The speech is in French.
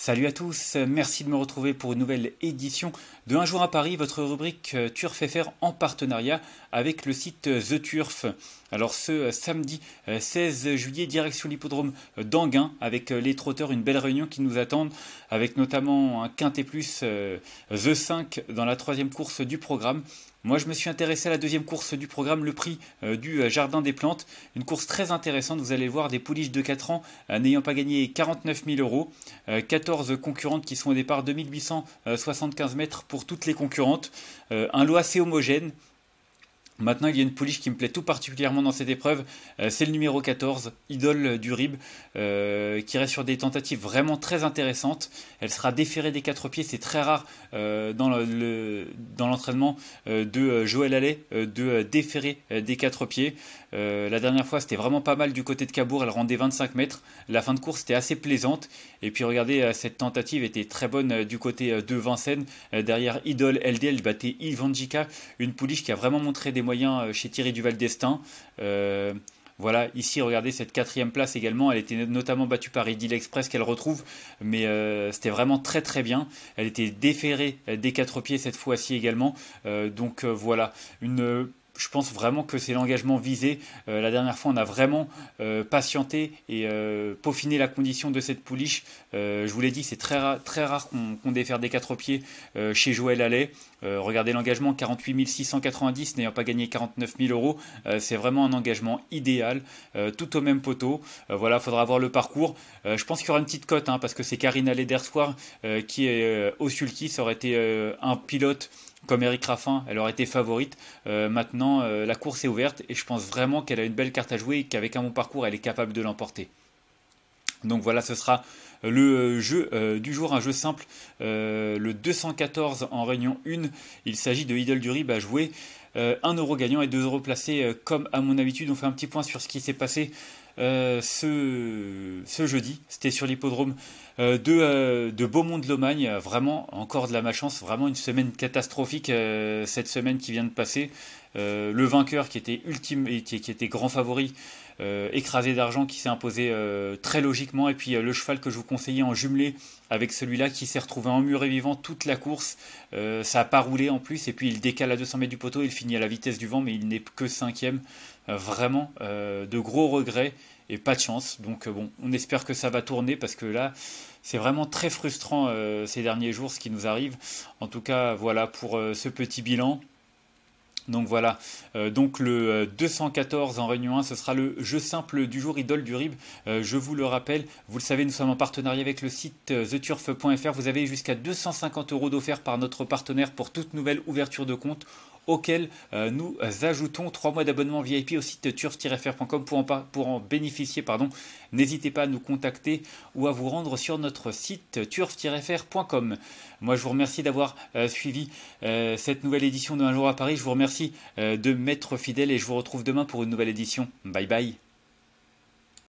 Salut à tous, merci de me retrouver pour une nouvelle édition de Un jour à Paris, votre rubrique euh, Turf FR en partenariat avec le site euh, The Turf. Alors ce euh, samedi 16 juillet, direction l'hippodrome d'Anguin avec les trotteurs, une belle réunion qui nous attend avec notamment un quintet plus The 5 dans la troisième course du programme moi, je me suis intéressé à la deuxième course du programme, le prix euh, du euh, Jardin des Plantes. Une course très intéressante, vous allez voir, des pouliches de 4 ans euh, n'ayant pas gagné 49 000 euros. 14 concurrentes qui sont au départ 2875 mètres pour toutes les concurrentes. un lot assez homogène, Maintenant, il y a une pouliche qui me plaît tout particulièrement dans cette épreuve, euh, c'est le numéro 14, Idole du Rib, euh, qui reste sur des tentatives vraiment très intéressantes. Elle sera déférée des quatre pieds, c'est très rare euh, dans l'entraînement de Joël Allais de déférer des quatre pieds. la dernière fois, c'était vraiment pas mal du côté de Cabourg, elle rendait 25 mètres. La fin de course était assez plaisante. Et puis regardez, cette tentative était très bonne du côté de Vincennes. derrière Idole LD, elle battait Ivanjika, une pouliche qui a vraiment montré des euh, chez Thierry Duval d'Estaing. Euh, voilà, ici, regardez cette quatrième place également. Elle était notamment battue par Edil Express qu'elle retrouve, mais euh, c'était vraiment très très bien. Elle était déférée des quatre pieds cette fois-ci également. donc voilà, une je pense vraiment que c'est l'engagement visé. Euh, la dernière fois, on a vraiment euh, patienté et euh, peaufiné la condition de cette pouliche. je vous l'ai dit, c'est très, très rare qu'on déferle défère des quatre pieds chez Joël Allais. regardez l'engagement, 48 690, n'ayant pas gagné 49 000 euros. c'est vraiment un engagement idéal, tout au même poteau. voilà, faudra voir le parcours. je pense qu'il y aura une petite cote, hein, parce que c'est Karine Karina Ledersoir qui est au sulky. Ça aurait été un pilote comme Eric Raffin, elle aurait été favorite. Euh, maintenant, euh, la course est ouverte et je pense vraiment qu'elle a une belle carte à jouer et qu'avec un bon parcours, elle est capable de l'emporter. Donc voilà, ce sera euh, le jeu du jour, un jeu simple, le 214 en réunion 1. Il s'agit de Idle Durib à jouer. 1 euh, euro gagnant et 2 euros placés. Euh, comme à mon habitude, on fait un petit point sur ce qui s'est passé euh, ce, ce, jeudi. C'était sur l'hippodrome de, Beaumont de Lomagne. Vraiment, encore de la malchance. Vraiment une semaine catastrophique cette semaine qui vient de passer. le vainqueur qui était ultime et qui, était grand favori, écrasé d'argent, qui s'est imposé très logiquement. Et puis le cheval que je vous conseillais en jumelé avec celui-là qui s'est retrouvé en mur et vivant toute la course. ça n'a pas roulé en plus. Et puis il décale à 200 mètres du poteau. et Il finit à la vitesse du vent, mais il n'est que cinquième. Euh, vraiment, euh, de gros regrets et pas de chance. Donc euh, bon, on espère que ça va tourner parce que là, c'est vraiment très frustrant ces derniers jours ce qui nous arrive. En tout cas, voilà pour ce petit bilan. Donc voilà, donc le 214 en Réunion 1, ce sera le jeu simple du jour idole du RIB. je vous le rappelle, vous le savez, nous sommes en partenariat avec le site theturf.fr. Vous avez jusqu'à 250 euros d'offert par notre partenaire pour toute nouvelle ouverture de compte auquel euh, nous ajoutons 3 mois d'abonnement VIP au site turf-fr.com pour en, bénéficier. Pardon. N'hésitez pas à nous contacter ou à vous rendre sur notre site turf-fr.com. Moi, je vous remercie d'avoir euh, suivi euh, cette nouvelle édition de Un jour à Paris. Je vous remercie de m'être fidèle et je vous retrouve demain pour une nouvelle édition. Bye bye.